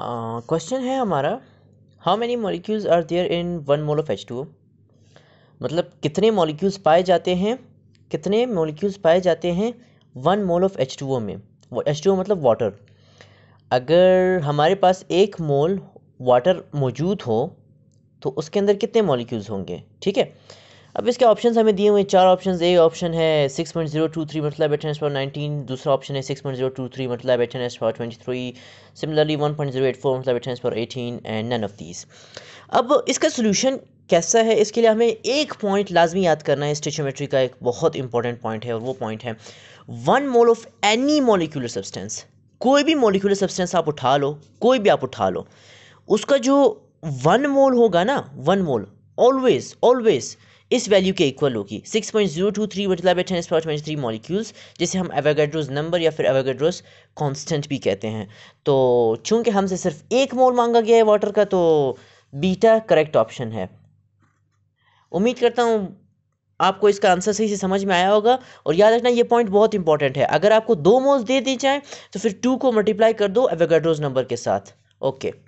question है हमारा how many molecules are there in one mole of H two मतलब कितने मॉलिक्यूल्स पाए जाते हैं कितने मॉलिक्यूल्स पाए जाते हैं one mole of H two O में एच टू ओ मतलब वाटर अगर हमारे पास एक मोल वाटर मौजूद हो तो उसके अंदर कितने मॉलिक्यूल्स होंगे ठीक है अब इसके ऑप्शन हमें दिए हुए चार ऑप्शन ए ऑप्शन है six point zero two three मतलब एट एस पावर नाइनटीन दूसरा ऑप्शन है six point zero two three मतलब eight S power twenty three similarly one point zero eight four मतलब eight S power eighteen and none of these अब इसका solution कैसा है इसके लिए हमें एक पॉइंट लाजमी याद करना है स्टेचोमेट्री का एक बहुत इंपॉर्टेंट पॉइंट है और वो पॉइंट है one mole of any molecular substance कोई भी मोलिकुलर सब्सटेंस आप उठा लो कोई भी आप उठा लो उसका जो वन मोल होगा ना वन मोल ऑलवेज ऑलवेज इस वैल्यू के इक्वल होगी 6.023 पॉइंट जीरो टू थ्री मतलब है ten spot twenty three molecules जिसे हम एवेगाड्रोज नंबर या फिर एवागेड्रोज कांस्टेंट भी कहते हैं तो चूंकि हमसे सिर्फ एक मोल मांगा गया है वाटर का तो बीटा करेक्ट ऑप्शन है उम्मीद करता हूँ आपको इसका आंसर सही से समझ में आया होगा और याद रखना ये पॉइंट बहुत इंपॉर्टेंट है अगर आपको दो मोल्स दे दी जाए तो फिर टू को मल्टीप्लाई कर दो एवेगाड्रोज नंबर के साथ ओके